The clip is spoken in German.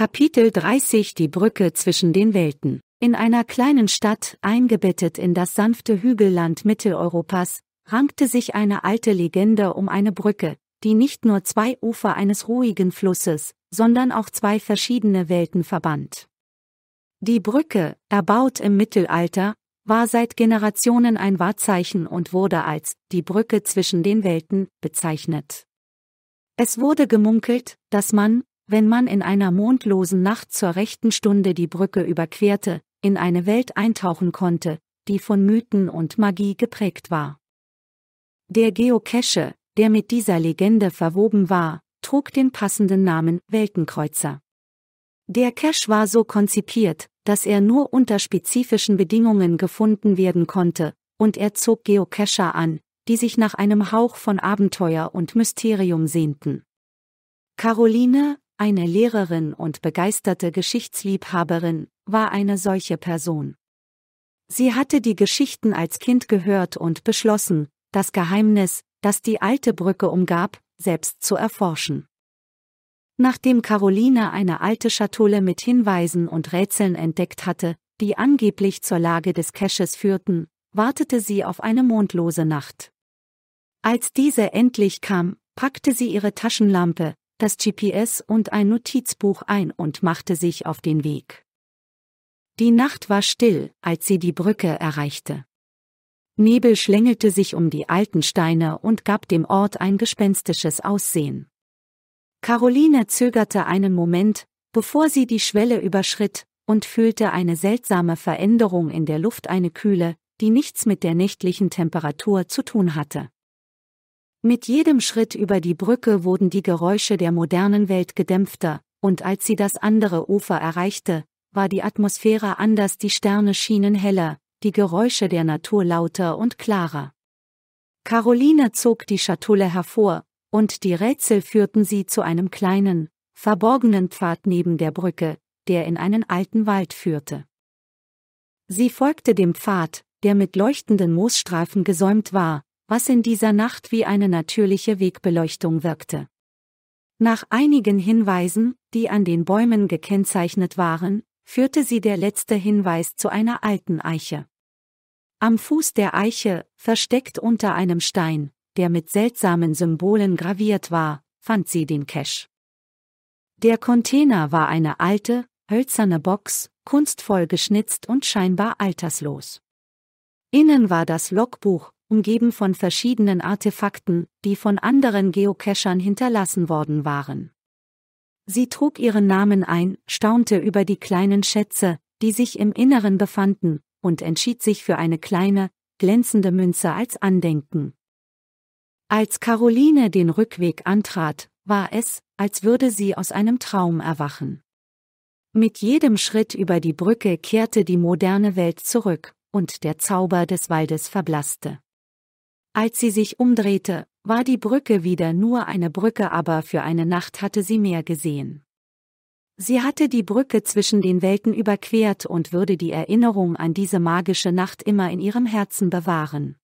Kapitel 30 Die Brücke zwischen den Welten. In einer kleinen Stadt, eingebettet in das sanfte Hügelland Mitteleuropas, rankte sich eine alte Legende um eine Brücke, die nicht nur zwei Ufer eines ruhigen Flusses, sondern auch zwei verschiedene Welten verband. Die Brücke, erbaut im Mittelalter, war seit Generationen ein Wahrzeichen und wurde als die Brücke zwischen den Welten bezeichnet. Es wurde gemunkelt, dass man, wenn man in einer mondlosen Nacht zur rechten Stunde die Brücke überquerte, in eine Welt eintauchen konnte, die von Mythen und Magie geprägt war. Der Geocache, der mit dieser Legende verwoben war, trug den passenden Namen Weltenkreuzer. Der Cache war so konzipiert, dass er nur unter spezifischen Bedingungen gefunden werden konnte, und er zog Geocacher an, die sich nach einem Hauch von Abenteuer und Mysterium sehnten. Caroline, eine Lehrerin und begeisterte Geschichtsliebhaberin, war eine solche Person. Sie hatte die Geschichten als Kind gehört und beschlossen, das Geheimnis, das die alte Brücke umgab, selbst zu erforschen. Nachdem Caroline eine alte Schatulle mit Hinweisen und Rätseln entdeckt hatte, die angeblich zur Lage des Caches führten, wartete sie auf eine mondlose Nacht. Als diese endlich kam, packte sie ihre Taschenlampe, das GPS und ein Notizbuch ein und machte sich auf den Weg. Die Nacht war still, als sie die Brücke erreichte. Nebel schlängelte sich um die alten Steine und gab dem Ort ein gespenstisches Aussehen. Caroline zögerte einen Moment, bevor sie die Schwelle überschritt, und fühlte eine seltsame Veränderung in der Luft eine Kühle, die nichts mit der nächtlichen Temperatur zu tun hatte. Mit jedem Schritt über die Brücke wurden die Geräusche der modernen Welt gedämpfter, und als sie das andere Ufer erreichte, war die Atmosphäre anders, die Sterne schienen heller, die Geräusche der Natur lauter und klarer. Caroline zog die Schatulle hervor, und die Rätsel führten sie zu einem kleinen, verborgenen Pfad neben der Brücke, der in einen alten Wald führte. Sie folgte dem Pfad, der mit leuchtenden Moosstreifen gesäumt war, was in dieser Nacht wie eine natürliche Wegbeleuchtung wirkte. Nach einigen Hinweisen, die an den Bäumen gekennzeichnet waren, führte sie der letzte Hinweis zu einer alten Eiche. Am Fuß der Eiche, versteckt unter einem Stein, der mit seltsamen Symbolen graviert war, fand sie den Cache. Der Container war eine alte, hölzerne Box, kunstvoll geschnitzt und scheinbar alterslos. Innen war das Logbuch, umgeben von verschiedenen Artefakten, die von anderen Geocachern hinterlassen worden waren. Sie trug ihren Namen ein, staunte über die kleinen Schätze, die sich im Inneren befanden, und entschied sich für eine kleine, glänzende Münze als Andenken. Als Caroline den Rückweg antrat, war es, als würde sie aus einem Traum erwachen. Mit jedem Schritt über die Brücke kehrte die moderne Welt zurück, und der Zauber des Waldes verblasste. Als sie sich umdrehte, war die Brücke wieder nur eine Brücke, aber für eine Nacht hatte sie mehr gesehen. Sie hatte die Brücke zwischen den Welten überquert und würde die Erinnerung an diese magische Nacht immer in ihrem Herzen bewahren.